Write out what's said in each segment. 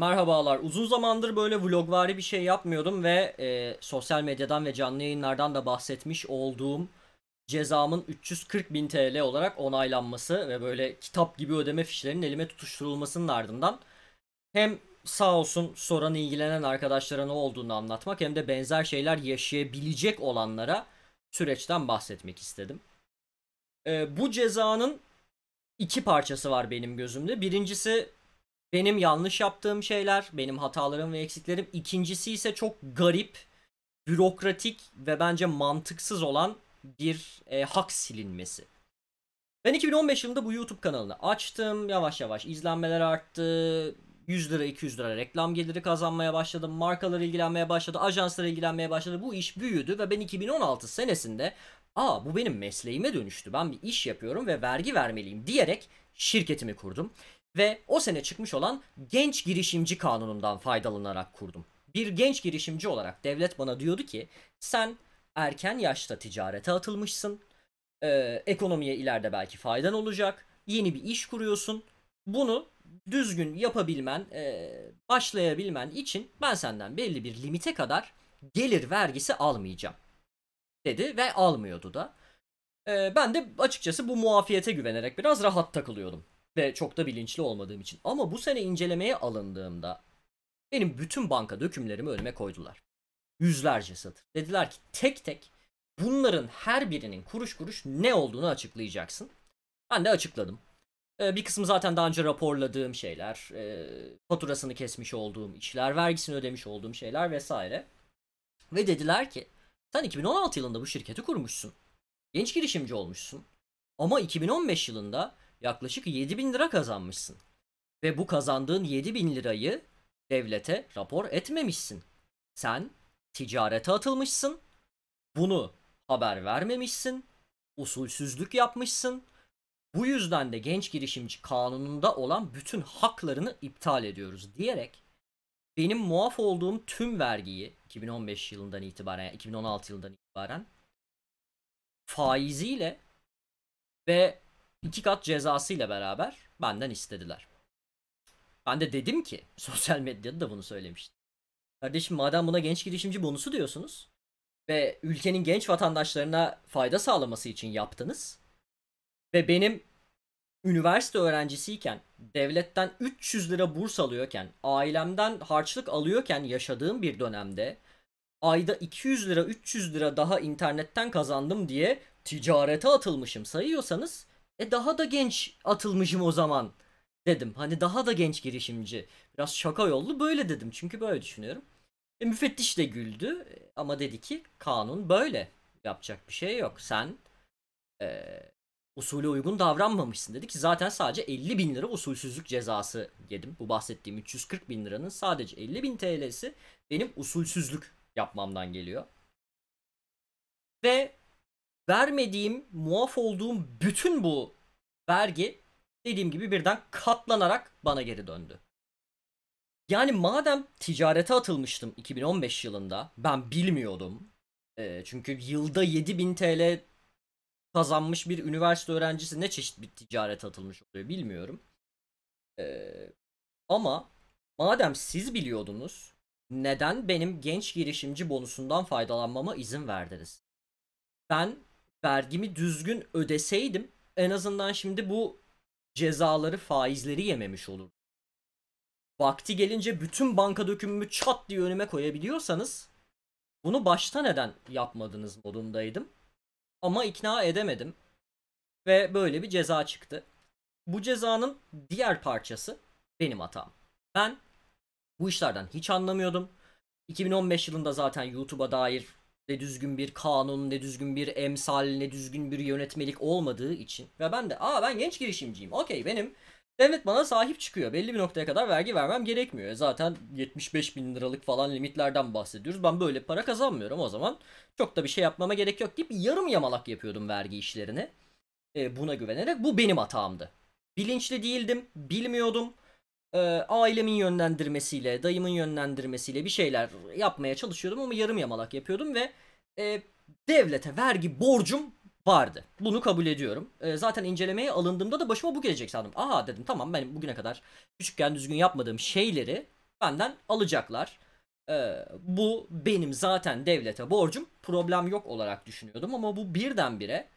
Merhabalar. Uzun zamandır böyle vlogvari bir şey yapmıyordum ve e, sosyal medyadan ve canlı yayınlardan da bahsetmiş olduğum cezamın 340 bin TL olarak onaylanması ve böyle kitap gibi ödeme fişlerinin elime tutuşturulmasının ardından hem sağ olsun soran ilgilenen arkadaşlara ne olduğunu anlatmak hem de benzer şeyler yaşayabilecek olanlara süreçten bahsetmek istedim. E, bu cezanın iki parçası var benim gözümde. Birincisi benim yanlış yaptığım şeyler, benim hatalarım ve eksiklerim. İkincisi ise çok garip, bürokratik ve bence mantıksız olan bir e, hak silinmesi. Ben 2015 yılında bu YouTube kanalını açtım. Yavaş yavaş izlenmeler arttı. 100 lira 200 lira reklam geliri kazanmaya başladım. Markalar ilgilenmeye başladı. Ajanslar ilgilenmeye başladı. Bu iş büyüdü ve ben 2016 senesinde aa bu benim mesleğime dönüştü. Ben bir iş yapıyorum ve vergi vermeliyim diyerek şirketimi kurdum ve o sene çıkmış olan genç girişimci kanunundan faydalanarak kurdum. Bir genç girişimci olarak devlet bana diyordu ki sen erken yaşta ticarete atılmışsın, ee, ekonomiye ileride belki faydan olacak, yeni bir iş kuruyorsun. Bunu düzgün yapabilmen, e, başlayabilmen için ben senden belli bir limite kadar gelir vergisi almayacağım dedi ve almıyordu da. E, ben de açıkçası bu muafiyete güvenerek biraz rahat takılıyordum ve çok da bilinçli olmadığım için. Ama bu sene incelemeye alındığımda benim bütün banka dökümlerimi önüme koydular. Yüzlerce satır. Dediler ki tek tek bunların her birinin kuruş kuruş ne olduğunu açıklayacaksın. Ben de açıkladım. Ee, bir kısmı zaten daha önce raporladığım şeyler, e, faturasını kesmiş olduğum işler, vergisini ödemiş olduğum şeyler vesaire. Ve dediler ki sen 2016 yılında bu şirketi kurmuşsun. Genç girişimci olmuşsun. Ama 2015 yılında yaklaşık 7 bin lira kazanmışsın. Ve bu kazandığın 7 bin lirayı devlete rapor etmemişsin. Sen ticarete atılmışsın, bunu haber vermemişsin, usulsüzlük yapmışsın. Bu yüzden de genç girişimci kanununda olan bütün haklarını iptal ediyoruz diyerek benim muaf olduğum tüm vergiyi 2015 yılından itibaren, 2016 yılından itibaren faiziyle ve iki kat cezasıyla beraber benden istediler. Ben de dedim ki sosyal medyada da bunu söylemiştim. Kardeşim madem buna genç girişimci bonusu diyorsunuz ve ülkenin genç vatandaşlarına fayda sağlaması için yaptınız ve benim üniversite öğrencisiyken devletten 300 lira burs alıyorken ailemden harçlık alıyorken yaşadığım bir dönemde ayda 200 lira 300 lira daha internetten kazandım diye ticarete atılmışım sayıyorsanız e daha da genç atılmışım o zaman dedim. Hani daha da genç girişimci. Biraz şaka yollu böyle dedim çünkü böyle düşünüyorum. E, müfettiş de güldü e, ama dedi ki kanun böyle. Yapacak bir şey yok. Sen e, usule uygun davranmamışsın dedi ki zaten sadece 50 bin lira usulsüzlük cezası yedim. Bu bahsettiğim 340 bin liranın sadece 50 bin TL'si benim usulsüzlük yapmamdan geliyor. Ve vermediğim, muaf olduğum bütün bu vergi dediğim gibi birden katlanarak bana geri döndü. Yani madem ticarete atılmıştım 2015 yılında ben bilmiyordum. E, çünkü yılda 7000 TL kazanmış bir üniversite öğrencisi ne çeşit bir ticarete atılmış oluyor bilmiyorum. E, ama madem siz biliyordunuz neden benim genç girişimci bonusundan faydalanmama izin verdiniz? Ben vergimi düzgün ödeseydim en azından şimdi bu cezaları faizleri yememiş olurdum. Vakti gelince bütün banka dökümümü çat diye önüme koyabiliyorsanız bunu başta neden yapmadınız modundaydım. Ama ikna edemedim. Ve böyle bir ceza çıktı. Bu cezanın diğer parçası benim hatam. Ben bu işlerden hiç anlamıyordum. 2015 yılında zaten YouTube'a dair ne düzgün bir kanun, ne düzgün bir emsal, ne düzgün bir yönetmelik olmadığı için. Ve ben de aa ben genç girişimciyim. Okey benim devlet bana sahip çıkıyor. Belli bir noktaya kadar vergi vermem gerekmiyor. E zaten 75 bin liralık falan limitlerden bahsediyoruz. Ben böyle para kazanmıyorum o zaman. Çok da bir şey yapmama gerek yok deyip yarım yamalak yapıyordum vergi işlerini. E, buna güvenerek bu benim hatamdı. Bilinçli değildim, bilmiyordum e, ailemin yönlendirmesiyle, dayımın yönlendirmesiyle bir şeyler yapmaya çalışıyordum ama yarım yamalak yapıyordum ve e, devlete vergi borcum vardı. Bunu kabul ediyorum. E, zaten incelemeye alındığımda da başıma bu gelecek sandım. Aha dedim tamam benim bugüne kadar küçükken düzgün yapmadığım şeyleri benden alacaklar. E, bu benim zaten devlete borcum problem yok olarak düşünüyordum ama bu birdenbire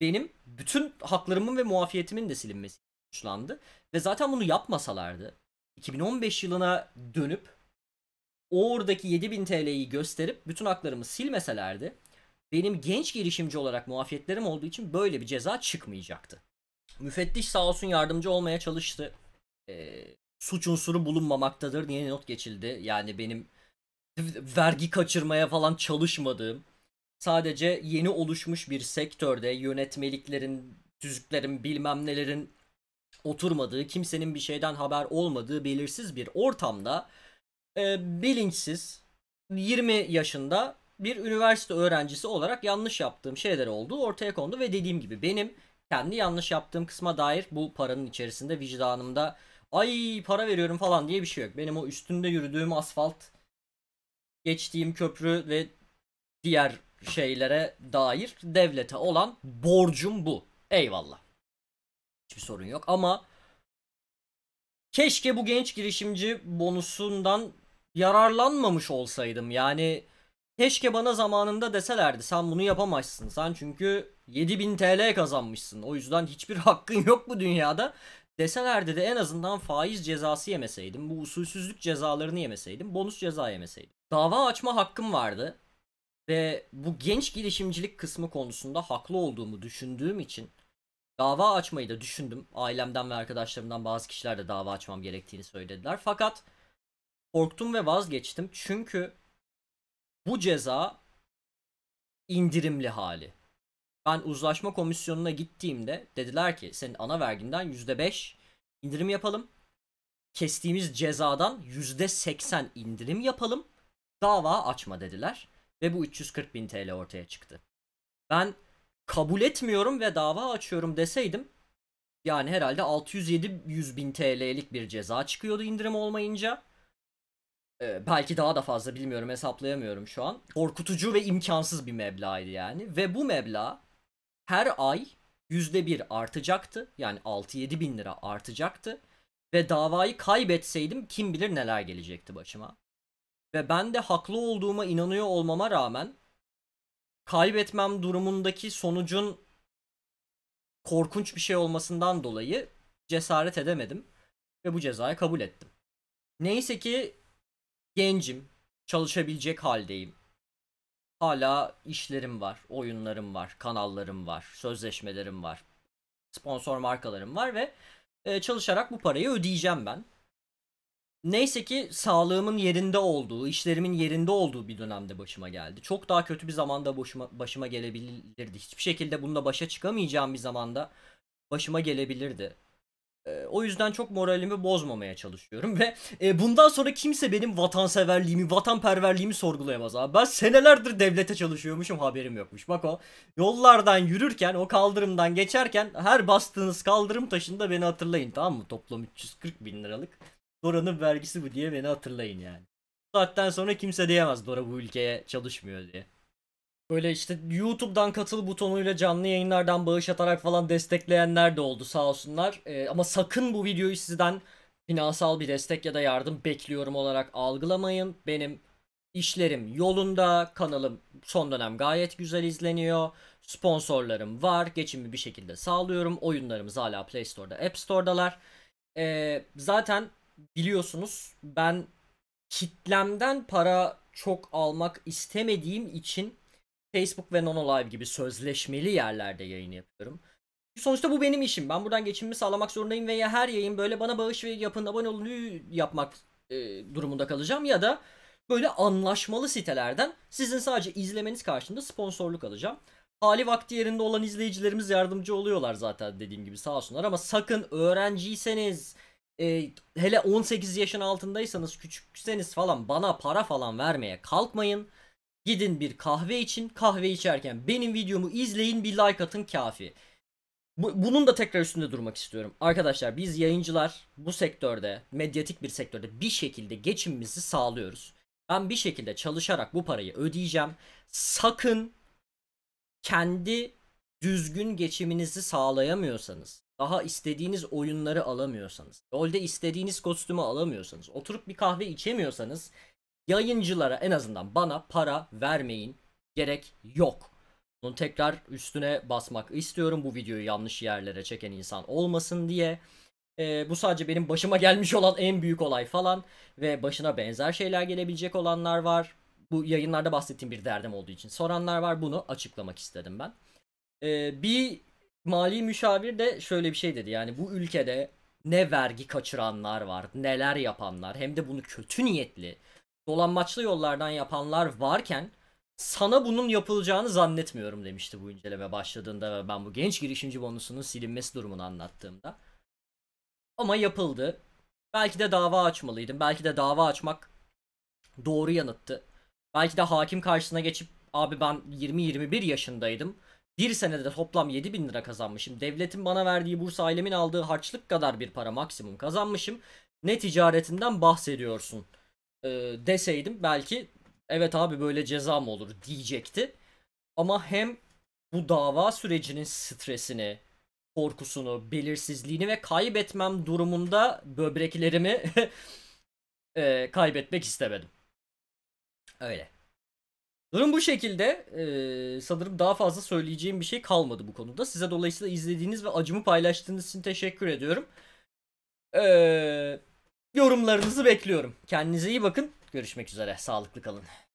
benim bütün haklarımın ve muafiyetimin de silinmesi suçlandı. Ve zaten bunu yapmasalardı 2015 yılına dönüp oradaki 7000 TL'yi gösterip bütün haklarımı silmeselerdi benim genç girişimci olarak muafiyetlerim olduğu için böyle bir ceza çıkmayacaktı. Müfettiş sağ olsun yardımcı olmaya çalıştı. E, suç unsuru bulunmamaktadır diye not geçildi. Yani benim vergi kaçırmaya falan çalışmadığım sadece yeni oluşmuş bir sektörde yönetmeliklerin, tüzüklerin, bilmem nelerin oturmadığı, kimsenin bir şeyden haber olmadığı belirsiz bir ortamda e, bilinçsiz 20 yaşında bir üniversite öğrencisi olarak yanlış yaptığım şeyler olduğu ortaya kondu ve dediğim gibi benim kendi yanlış yaptığım kısma dair bu paranın içerisinde vicdanımda ay para veriyorum falan diye bir şey yok. Benim o üstünde yürüdüğüm asfalt, geçtiğim köprü ve diğer şeylere dair devlete olan borcum bu. Eyvallah. Hiçbir sorun yok ama keşke bu genç girişimci bonusundan yararlanmamış olsaydım. Yani keşke bana zamanında deselerdi sen bunu yapamazsın. Sen çünkü 7000 TL kazanmışsın. O yüzden hiçbir hakkın yok bu dünyada. Deselerdi de en azından faiz cezası yemeseydim. Bu usulsüzlük cezalarını yemeseydim. Bonus ceza yemeseydim. Dava açma hakkım vardı. Ve bu genç girişimcilik kısmı konusunda haklı olduğumu düşündüğüm için Dava açmayı da düşündüm. Ailemden ve arkadaşlarımdan bazı kişiler de dava açmam gerektiğini söylediler. Fakat korktum ve vazgeçtim. Çünkü bu ceza indirimli hali. Ben uzlaşma komisyonuna gittiğimde dediler ki senin ana verginden %5 indirim yapalım. Kestiğimiz cezadan %80 indirim yapalım. Dava açma dediler. Ve bu 340 bin TL ortaya çıktı. Ben kabul etmiyorum ve dava açıyorum deseydim yani herhalde 600-700 bin TL'lik bir ceza çıkıyordu indirim olmayınca. Ee, belki daha da fazla bilmiyorum hesaplayamıyorum şu an. Korkutucu ve imkansız bir meblağydı yani. Ve bu meblağ her ay %1 artacaktı. Yani 6-7 bin lira artacaktı. Ve davayı kaybetseydim kim bilir neler gelecekti başıma. Ve ben de haklı olduğuma inanıyor olmama rağmen kaybetmem durumundaki sonucun korkunç bir şey olmasından dolayı cesaret edemedim ve bu cezayı kabul ettim. Neyse ki gencim, çalışabilecek haldeyim. Hala işlerim var, oyunlarım var, kanallarım var, sözleşmelerim var, sponsor markalarım var ve e, çalışarak bu parayı ödeyeceğim ben. Neyse ki sağlığımın yerinde olduğu, işlerimin yerinde olduğu bir dönemde başıma geldi. Çok daha kötü bir zamanda başıma, başıma gelebilirdi. Hiçbir şekilde bununla başa çıkamayacağım bir zamanda başıma gelebilirdi. E, o yüzden çok moralimi bozmamaya çalışıyorum ve e, bundan sonra kimse benim vatanseverliğimi, vatanperverliğimi sorgulayamaz abi. Ben senelerdir devlete çalışıyormuşum haberim yokmuş. Bak o yollardan yürürken, o kaldırımdan geçerken her bastığınız kaldırım taşında beni hatırlayın tamam mı? Toplam 340 bin liralık Dora'nın vergisi bu diye beni hatırlayın yani. Bu saatten sonra kimse diyemez Dora bu ülkeye çalışmıyor diye. Böyle işte YouTube'dan katıl butonuyla canlı yayınlardan bağış atarak falan destekleyenler de oldu sağ olsunlar. Ee, ama sakın bu videoyu sizden finansal bir destek ya da yardım bekliyorum olarak algılamayın. Benim işlerim yolunda, kanalım son dönem gayet güzel izleniyor. Sponsorlarım var, geçimi bir şekilde sağlıyorum. Oyunlarımız hala Play Store'da, App Store'dalar. Ee, zaten biliyorsunuz ben kitlemden para çok almak istemediğim için Facebook ve Nonolive gibi sözleşmeli yerlerde yayın yapıyorum. Sonuçta bu benim işim. Ben buradan geçimimi sağlamak zorundayım veya her yayın böyle bana bağış ve yapın abone olun yapmak e, durumunda kalacağım ya da böyle anlaşmalı sitelerden sizin sadece izlemeniz karşılığında sponsorluk alacağım. Hali vakti yerinde olan izleyicilerimiz yardımcı oluyorlar zaten dediğim gibi sağ olsunlar ama sakın öğrenciyseniz e, hele 18 yaşın altındaysanız küçükseniz falan bana para falan vermeye kalkmayın. Gidin bir kahve için kahve içerken benim videomu izleyin bir like atın kafi. Bu, bunun da tekrar üstünde durmak istiyorum. Arkadaşlar biz yayıncılar bu sektörde medyatik bir sektörde bir şekilde geçimimizi sağlıyoruz. Ben bir şekilde çalışarak bu parayı ödeyeceğim. Sakın kendi düzgün geçiminizi sağlayamıyorsanız daha istediğiniz oyunları alamıyorsanız, rolde istediğiniz kostümü alamıyorsanız, oturup bir kahve içemiyorsanız yayıncılara en azından bana para vermeyin. Gerek yok. Bunu tekrar üstüne basmak istiyorum bu videoyu yanlış yerlere çeken insan olmasın diye. Ee, bu sadece benim başıma gelmiş olan en büyük olay falan ve başına benzer şeyler gelebilecek olanlar var. Bu yayınlarda bahsettiğim bir derdim olduğu için soranlar var bunu açıklamak istedim ben. Ee, bir mali müşavir de şöyle bir şey dedi. Yani bu ülkede ne vergi kaçıranlar var, neler yapanlar hem de bunu kötü niyetli dolanmaçlı yollardan yapanlar varken sana bunun yapılacağını zannetmiyorum demişti bu inceleme başladığında ve ben bu genç girişimci bonusunun silinmesi durumunu anlattığımda. Ama yapıldı. Belki de dava açmalıydım. Belki de dava açmak doğru yanıttı. Belki de hakim karşısına geçip abi ben 20-21 yaşındaydım bir senede toplam 7 bin lira kazanmışım. Devletin bana verdiği burs ailemin aldığı harçlık kadar bir para maksimum kazanmışım. Ne ticaretinden bahsediyorsun ee, deseydim belki evet abi böyle ceza mı olur diyecekti. Ama hem bu dava sürecinin stresini, korkusunu, belirsizliğini ve kaybetmem durumunda böbreklerimi e, kaybetmek istemedim. Öyle. Durum bu şekilde. Ee, sanırım daha fazla söyleyeceğim bir şey kalmadı bu konuda. Size dolayısıyla izlediğiniz ve acımı paylaştığınız için teşekkür ediyorum. Ee, yorumlarınızı bekliyorum. Kendinize iyi bakın. Görüşmek üzere. Sağlıklı kalın.